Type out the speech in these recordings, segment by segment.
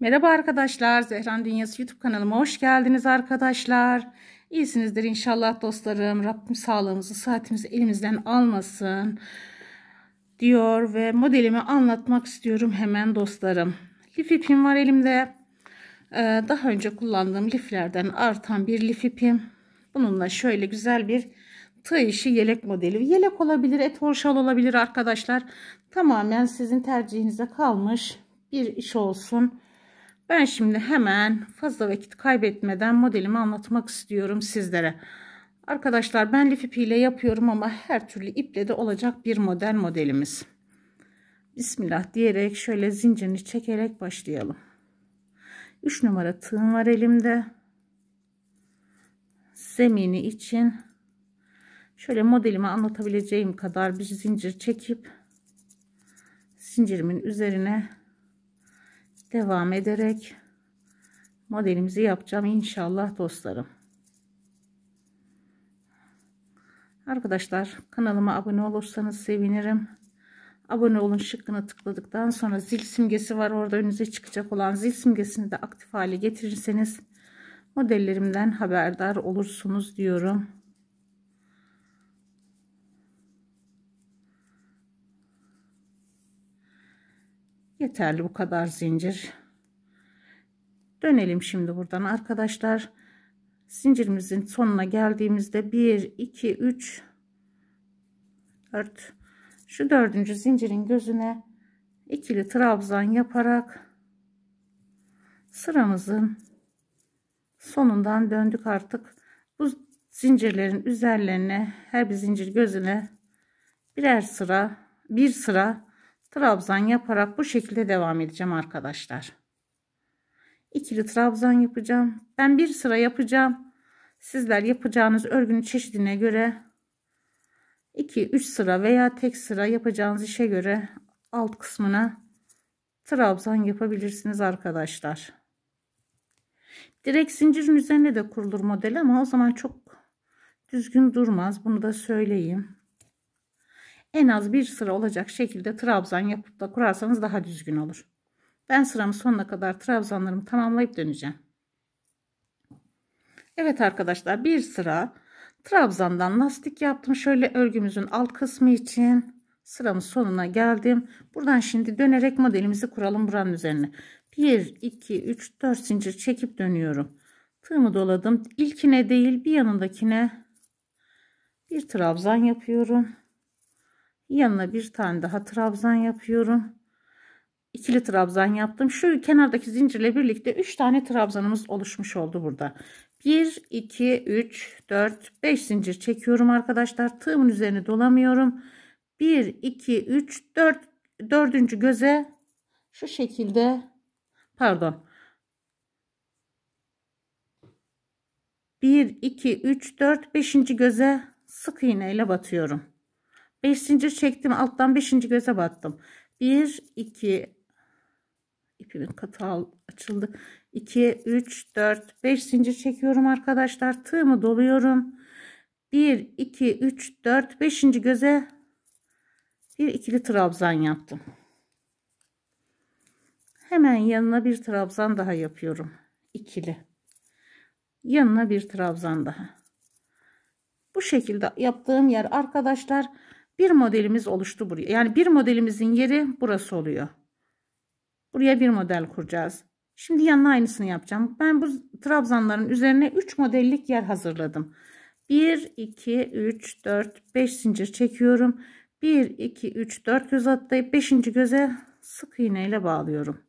Merhaba arkadaşlar, Zehran Dünyası YouTube kanalıma hoş geldiniz arkadaşlar. İyisinizdir inşallah dostlarım. Rabbim sağlığımızı, saatimizi elimizden almasın diyor ve modelimi anlatmak istiyorum hemen dostlarım. Lif ipim var elimde. Ee, daha önce kullandığım liflerden artan bir lif ipim. Bununla şöyle güzel bir tığ işi yelek modeli. Yelek olabilir, etor şal olabilir arkadaşlar. Tamamen sizin tercihinize kalmış bir iş olsun ben şimdi hemen fazla vakit kaybetmeden modelimi anlatmak istiyorum sizlere. Arkadaşlar ben lif ipiyle yapıyorum ama her türlü iple de olacak bir model modelimiz. Bismillah diyerek şöyle zincirini çekerek başlayalım. 3 numara tığım var elimde. Zemini için şöyle modelimi anlatabileceğim kadar bir zincir çekip zincirimin üzerine devam ederek modelimizi yapacağım inşallah dostlarım. Arkadaşlar kanalıma abone olursanız sevinirim. Abone olun şıkkını tıkladıktan sonra zil simgesi var. Orada önünüze çıkacak olan zil simgesini de aktif hale getirirseniz modellerimden haberdar olursunuz diyorum. Yeterli bu kadar zincir. Dönelim şimdi buradan arkadaşlar. Zincirimizin sonuna geldiğimizde 1, 2, 3, 4. Şu dördüncü zincirin gözüne ikili trabzan yaparak sıramızın sonundan döndük artık. Bu zincirlerin üzerlerine her bir zincir gözüne birer sıra bir sıra trabzan yaparak bu şekilde devam edeceğim arkadaşlar. İkili trabzan yapacağım. Ben bir sıra yapacağım. Sizler yapacağınız örgünün çeşidine göre 2-3 sıra veya tek sıra yapacağınız işe göre alt kısmına trabzan yapabilirsiniz arkadaşlar. Direkt zincirin üzerine de kurulur model ama o zaman çok düzgün durmaz. Bunu da söyleyeyim en az bir sıra olacak şekilde trabzan yapıp da kurarsanız daha düzgün olur. Ben sıramı sonuna kadar trabzanlarımı tamamlayıp döneceğim. Evet arkadaşlar bir sıra trabzandan lastik yaptım. Şöyle örgümüzün alt kısmı için sıramın sonuna geldim. Buradan şimdi dönerek modelimizi kuralım buranın üzerine. 1, 2, 3, 4 zincir çekip dönüyorum. Tığımı doladım. İlkine değil bir yanındakine bir trabzan yapıyorum yanına bir tane daha trabzan yapıyorum İkili trabzan yaptım şu kenardaki zincirle birlikte 3 tane trabzanımız oluşmuş oldu burada 1 2 3 4 5 zincir çekiyorum arkadaşlar tığımın üzerine dolamıyorum 1 2 3 4 dördüncü göze şu şekilde pardon 1 2 3 4 5. göze sık iğneyle batıyorum 5 zincir çektim. Alttan 5. göze battım. 1 2 ipimin katı açıldı. 2 3 4 5 zincir çekiyorum arkadaşlar. Tığımı doluyorum. 1 2 3 4 5. göze bir ikili trabzan yaptım. Hemen yanına bir trabzan daha yapıyorum. ikili. Yanına bir trabzan daha. Bu şekilde yaptığım yer arkadaşlar bir modelimiz oluştu buraya. Yani bir modelimizin yeri burası oluyor. Buraya bir model kuracağız. Şimdi yanına aynısını yapacağım. Ben bu trabzanların üzerine 3 modellik yer hazırladım. 1, 2, 3, 4, 5 zincir çekiyorum. 1, 2, 3, 4 göz atlayıp 5. göze sık iğne ile bağlıyorum.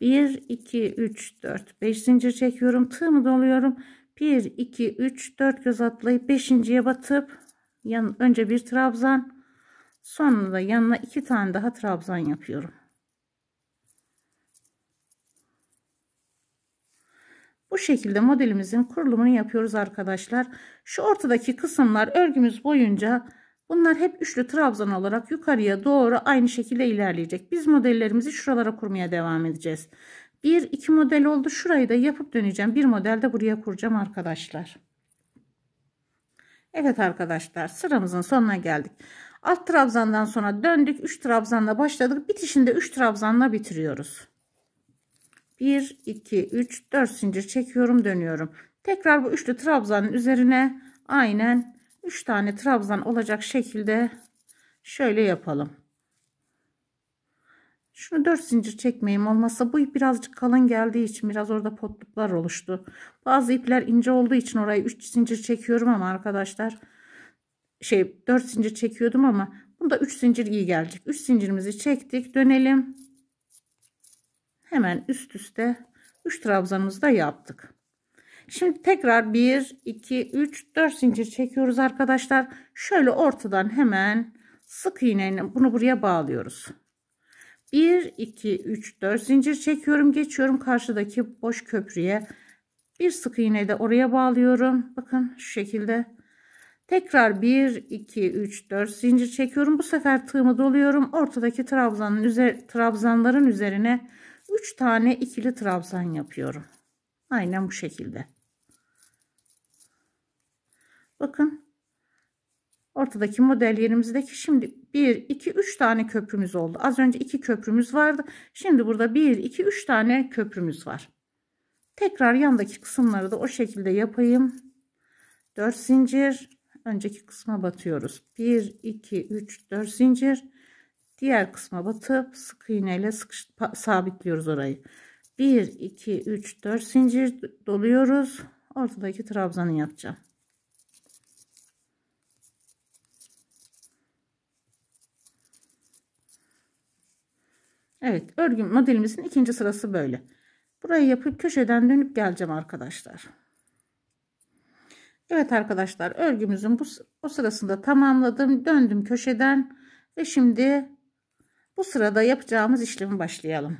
1, 2, 3, 4, 5 zincir çekiyorum. Tığımı doluyorum. 1, 2, 3, 4 göz atlayıp 5.ye batıp Yan, önce bir trabzan. Sonra da yanına iki tane daha trabzan yapıyorum. Bu şekilde modelimizin kurulumunu yapıyoruz arkadaşlar. Şu ortadaki kısımlar örgümüz boyunca bunlar hep üçlü trabzan olarak yukarıya doğru aynı şekilde ilerleyecek. Biz modellerimizi şuralara kurmaya devam edeceğiz. Bir iki model oldu. Şurayı da yapıp döneceğim. Bir model de buraya kuracağım arkadaşlar. Evet arkadaşlar sıramızın sonuna geldik. Alt trabzandan sonra döndük. 3 trabzanla başladık. Bitişinde 3 trabzanla bitiriyoruz. 1, 2, 3, 4 zincir çekiyorum dönüyorum. Tekrar bu üçlü trabzanın üzerine aynen 3 tane trabzan olacak şekilde şöyle yapalım. Şunu 4 zincir çekmeyeyim olmazsa bu ip birazcık kalın geldiği için biraz orada potluklar oluştu. Bazı ipler ince olduğu için orayı 3 zincir çekiyorum ama arkadaşlar şey 4 zincir çekiyordum ama bunda 3 zincir iyi gelecek. 3 zincirimizi çektik dönelim. Hemen üst üste 3 trabzanımızı da yaptık. Şimdi tekrar 1 2 3 4 zincir çekiyoruz arkadaşlar. Şöyle ortadan hemen sık iğneyle bunu buraya bağlıyoruz. 1 2 3 4 zincir çekiyorum geçiyorum karşıdaki boş köprüye bir sık iğne de oraya bağlıyorum bakın şu şekilde tekrar 1 2 3 4 zincir çekiyorum bu sefer tığımı doluyorum ortadaki trabzanın üzer trabzanların üzerine 3 tane ikili trabzan yapıyorum aynen bu şekilde bakın Ortadaki model yerimizdeki şimdi 1, 2, 3 tane köprümüz oldu. Az önce 2 köprümüz vardı. Şimdi burada 1, 2, 3 tane köprümüz var. Tekrar yandaki kısımları da o şekilde yapayım. 4 zincir. Önceki kısma batıyoruz. 1, 2, 3, 4 zincir. Diğer kısma batıp sık iğneyle sıkış, sabitliyoruz orayı. 1, 2, 3, 4 zincir doluyoruz. Ortadaki trabzanı yapacağım. Evet örgü modelimizin ikinci sırası böyle. Burayı yapıp köşeden dönüp geleceğim arkadaşlar. Evet arkadaşlar örgümüzün bu o sırasında tamamladım. Döndüm köşeden ve şimdi bu sırada yapacağımız işlemi başlayalım.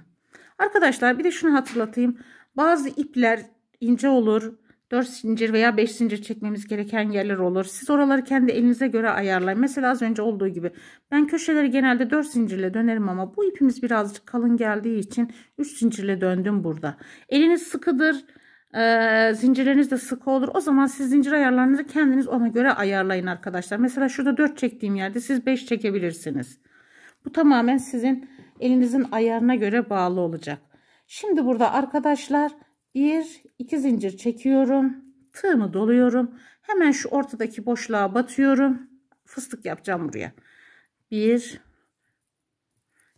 Arkadaşlar bir de şunu hatırlatayım. Bazı ipler ince olur. 4 zincir veya 5 zincir çekmemiz gereken yerler olur. Siz oraları kendi elinize göre ayarlayın. Mesela az önce olduğu gibi ben köşeleri genelde 4 zincirle dönerim ama bu ipimiz birazcık kalın geldiği için 3 zincirle döndüm burada. Eliniz sıkıdır. Ee, zincirleriniz de sıkı olur. O zaman siz zincir ayarlarınızı kendiniz ona göre ayarlayın arkadaşlar. Mesela şurada 4 çektiğim yerde siz 5 çekebilirsiniz. Bu tamamen sizin elinizin ayarına göre bağlı olacak. Şimdi burada arkadaşlar bir iki zincir çekiyorum. Tığımı doluyorum. Hemen şu ortadaki boşluğa batıyorum. Fıstık yapacağım buraya. Bir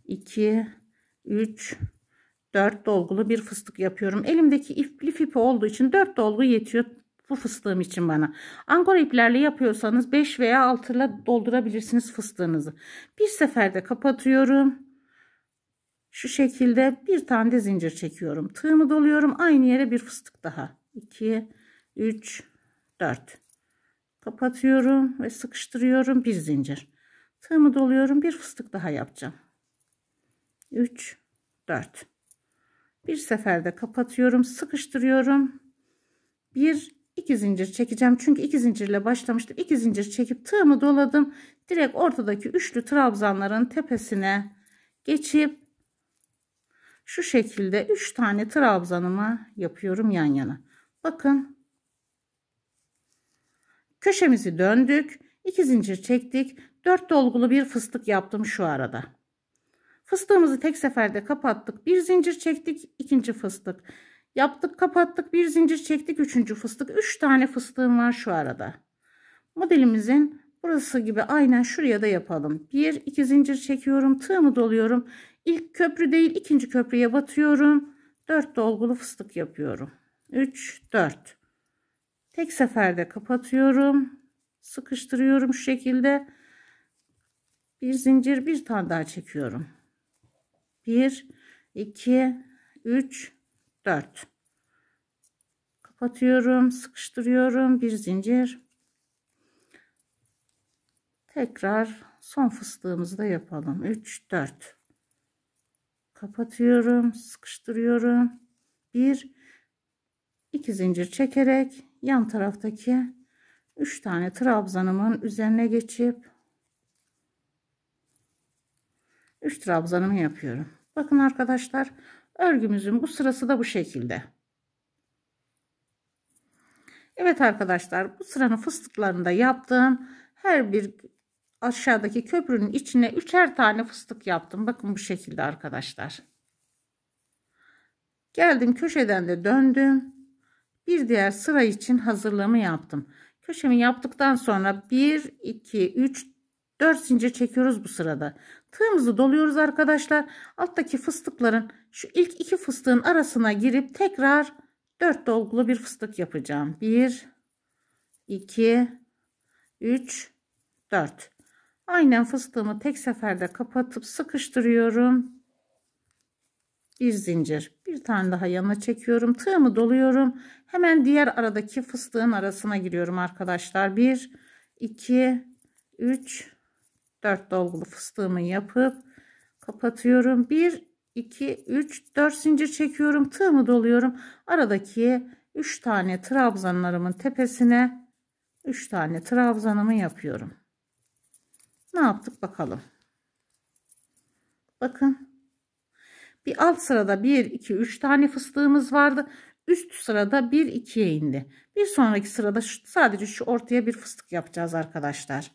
iki üç 4 dolgulu bir fıstık yapıyorum. Elimdeki ipli ipi olduğu için 4 dolgu yetiyor bu fıstığım için bana. Angora iplerle yapıyorsanız 5 veya 6 ile doldurabilirsiniz fıstığınızı. Bir seferde kapatıyorum şu şekilde bir tane de zincir çekiyorum. Tığımı doluyorum. Aynı yere bir fıstık daha. 2, 3, 4. Kapatıyorum ve sıkıştırıyorum. Bir zincir. Tığımı doluyorum. Bir fıstık daha yapacağım. 3, 4. Bir seferde kapatıyorum. Sıkıştırıyorum. Bir, iki zincir çekeceğim. Çünkü iki zincirle başlamıştım. İki zincir çekip tığımı doladım. Direkt ortadaki üçlü trabzanların tepesine geçip şu şekilde 3 tane trabzanımı yapıyorum yan yana. Bakın. Köşemizi döndük. 2 zincir çektik. 4 dolgulu bir fıstık yaptım şu arada. Fıstığımızı tek seferde kapattık. Bir zincir çektik. ikinci fıstık. Yaptık kapattık. Bir zincir çektik. Üçüncü fıstık. Üç tane fıstığım var şu arada. Modelimizin burası gibi aynen şuraya da yapalım. Bir iki zincir çekiyorum. Tığımı doluyorum. İlk köprü değil ikinci köprüye batıyorum. 4 dolgulu fıstık yapıyorum. 3 4 tek seferde kapatıyorum. Sıkıştırıyorum şu şekilde. Bir zincir bir tane daha çekiyorum. 1 2 3 4 kapatıyorum sıkıştırıyorum bir zincir tekrar son fıstığımızı da yapalım 3 4 kapatıyorum sıkıştırıyorum bir iki zincir çekerek yan taraftaki üç tane trabzanımın üzerine geçip üç trabzanımı yapıyorum bakın arkadaşlar örgümüzün bu sırası da bu şekilde Evet arkadaşlar bu sıranın fıstıklarında da yaptım her bir aşağıdaki köprünün içine üçer tane fıstık yaptım. Bakın bu şekilde arkadaşlar. Geldim köşeden de döndüm. Bir diğer sıra için hazırlığımı yaptım. Köşemi yaptıktan sonra 1, 2, 3, 4 zincir çekiyoruz bu sırada. Tığımızı doluyoruz arkadaşlar. Alttaki fıstıkların şu ilk iki fıstığın arasına girip tekrar 4 dolgulu bir fıstık yapacağım. 1, 2, 3, 4. Aynen fıstığımı tek seferde kapatıp sıkıştırıyorum. Bir zincir. Bir tane daha yana çekiyorum. Tığımı doluyorum. Hemen diğer aradaki fıstığın arasına giriyorum arkadaşlar. 1, 2, 3, 4 dolgulu fıstığımı yapıp kapatıyorum. 1, 2, 3, 4 zincir çekiyorum. Tığımı doluyorum. Aradaki 3 tane trabzanlarımın tepesine 3 tane trabzanımı yapıyorum ne yaptık bakalım. Bakın. Bir alt sırada 1, 2, 3 tane fıstığımız vardı. Üst sırada 1, 2'ye indi. Bir sonraki sırada şu, sadece şu ortaya bir fıstık yapacağız arkadaşlar.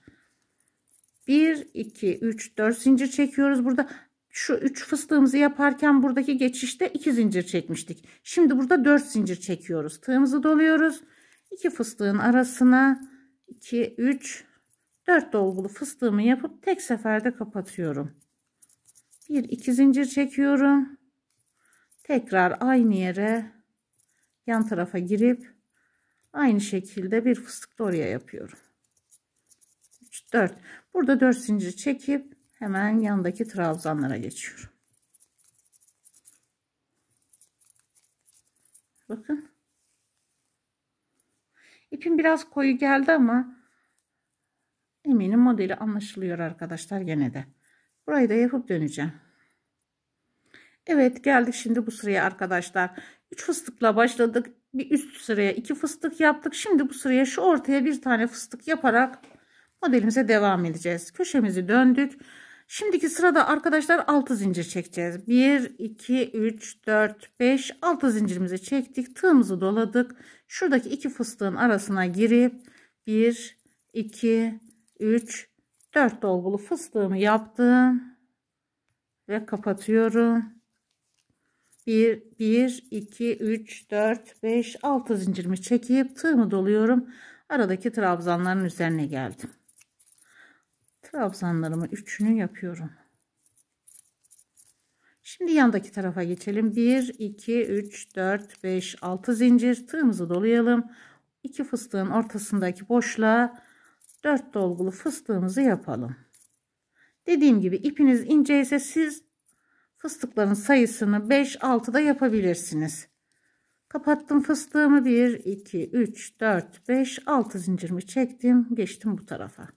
1, 2, 3, 4 zincir çekiyoruz. Burada şu 3 fıstığımızı yaparken buradaki geçişte 2 zincir çekmiştik. Şimdi burada 4 zincir çekiyoruz. Tığımızı doluyoruz. 2 fıstığın arasına 2, 3, 4 dolgulu fıstığımı yapıp tek seferde kapatıyorum. Bir iki zincir çekiyorum. Tekrar aynı yere yan tarafa girip aynı şekilde bir fıstık oraya yapıyorum. 3 4. Burada 4 zincir çekip hemen yandaki trabzanlara geçiyorum. Bakın. İpim biraz koyu geldi ama Eminim modeli anlaşılıyor arkadaşlar gene de. Burayı da yapıp döneceğim. Evet geldik şimdi bu sıraya arkadaşlar. 3 fıstıkla başladık. Bir üst sıraya 2 fıstık yaptık. Şimdi bu sıraya şu ortaya bir tane fıstık yaparak modelimize devam edeceğiz. Köşemizi döndük. Şimdiki sırada arkadaşlar 6 zincir çekeceğiz. 1, 2, 3, 4, 5, 6 zincirimizi çektik. Tığımızı doladık. Şuradaki iki fıstığın arasına girip 1, 2, 3 4 dolgulu fıstığımı yaptım ve kapatıyorum 1 1 2 3 4 5 6 zincirimi çekip tığımı doluyorum aradaki trabzanların üzerine geldim trabzanlarımı üçünü yapıyorum Şimdi yandaki tarafa geçelim. 1, 2, 3, 4, 5, 6 zincir. Tığımızı dolayalım. İki fıstığın ortasındaki boşluğa 4 dolgulu fıstığımızı yapalım. Dediğim gibi ipiniz ince ise siz fıstıkların sayısını 5 da yapabilirsiniz. Kapattım fıstığımı 1, 2, 3, 4, 5, 6 zincirimi çektim. Geçtim bu tarafa.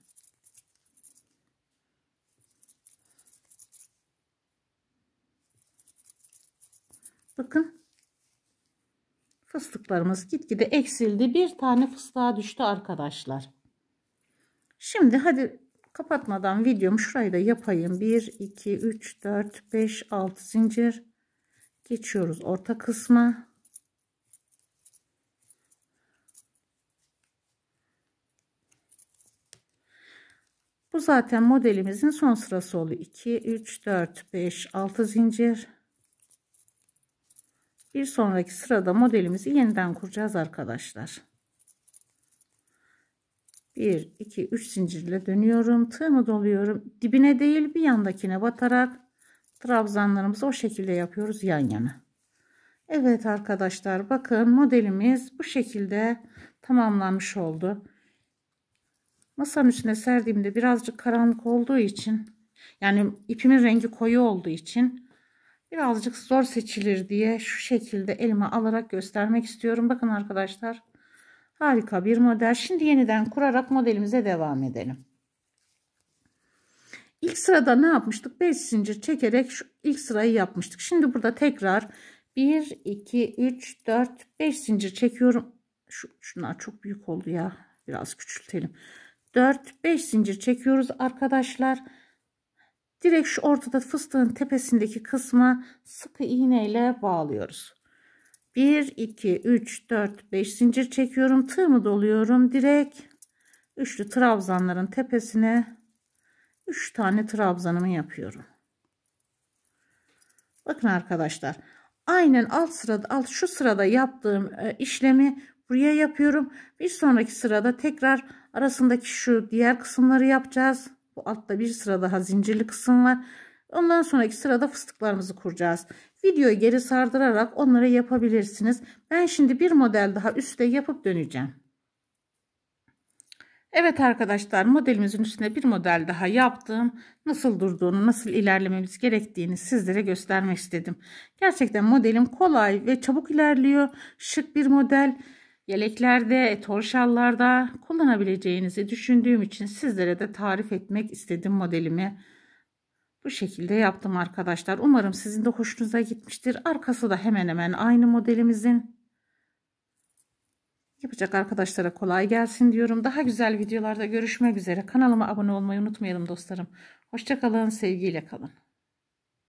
Bakın fıstıklarımız gitgide eksildi. Bir tane fıstığa düştü arkadaşlar. Şimdi hadi kapatmadan videomu şurayı da yapayım. 1, 2, 3, 4, 5, 6 zincir. Geçiyoruz orta kısma. Bu zaten modelimizin son sırası oluyor. 2, 3, 4, 5, 6 zincir. Bir sonraki sırada modelimizi yeniden kuracağız arkadaşlar. 1 2 3 zincirle dönüyorum tığımı doluyorum dibine değil bir yandakine batarak trabzanlarımızı o şekilde yapıyoruz yan yana Evet arkadaşlar bakın modelimiz bu şekilde tamamlanmış oldu masanın üstüne serdiğimde birazcık karanlık olduğu için yani ipimin rengi koyu olduğu için birazcık zor seçilir diye şu şekilde elime alarak göstermek istiyorum bakın arkadaşlar Harika bir model. Şimdi yeniden kurarak modelimize devam edelim. İlk sırada ne yapmıştık? 5 zincir çekerek şu ilk sırayı yapmıştık. Şimdi burada tekrar 1, 2, 3, 4, 5 zincir çekiyorum. Şu, şunlar çok büyük oldu ya. Biraz küçültelim. 4, 5 zincir çekiyoruz arkadaşlar. Direkt şu ortada fıstığın tepesindeki kısma sıkı iğneyle bağlıyoruz. 1 2 3 4 5 zincir çekiyorum tığımı doluyorum direkt üçlü trabzanların tepesine 3 tane trabzanımı yapıyorum bakın arkadaşlar aynen alt sırada alt şu sırada yaptığım e, işlemi buraya yapıyorum bir sonraki sırada tekrar arasındaki şu diğer kısımları yapacağız bu altta bir sıra daha zincirli kısım var Ondan sonraki sırada fıstıklarımızı kuracağız. Videoyu geri sardırarak onları yapabilirsiniz. Ben şimdi bir model daha üstte yapıp döneceğim. Evet arkadaşlar modelimizin üstüne bir model daha yaptım. Nasıl durduğunu, nasıl ilerlememiz gerektiğini sizlere göstermek istedim. Gerçekten modelim kolay ve çabuk ilerliyor. Şık bir model. Yeleklerde, torşallarda kullanabileceğinizi düşündüğüm için sizlere de tarif etmek istedim modelimi. Bu şekilde yaptım arkadaşlar. Umarım sizin de hoşunuza gitmiştir. Arkası da hemen hemen aynı modelimizin. Yapacak arkadaşlara kolay gelsin diyorum. Daha güzel videolarda görüşmek üzere. Kanalıma abone olmayı unutmayalım dostlarım. Hoşçakalın, sevgiyle kalın.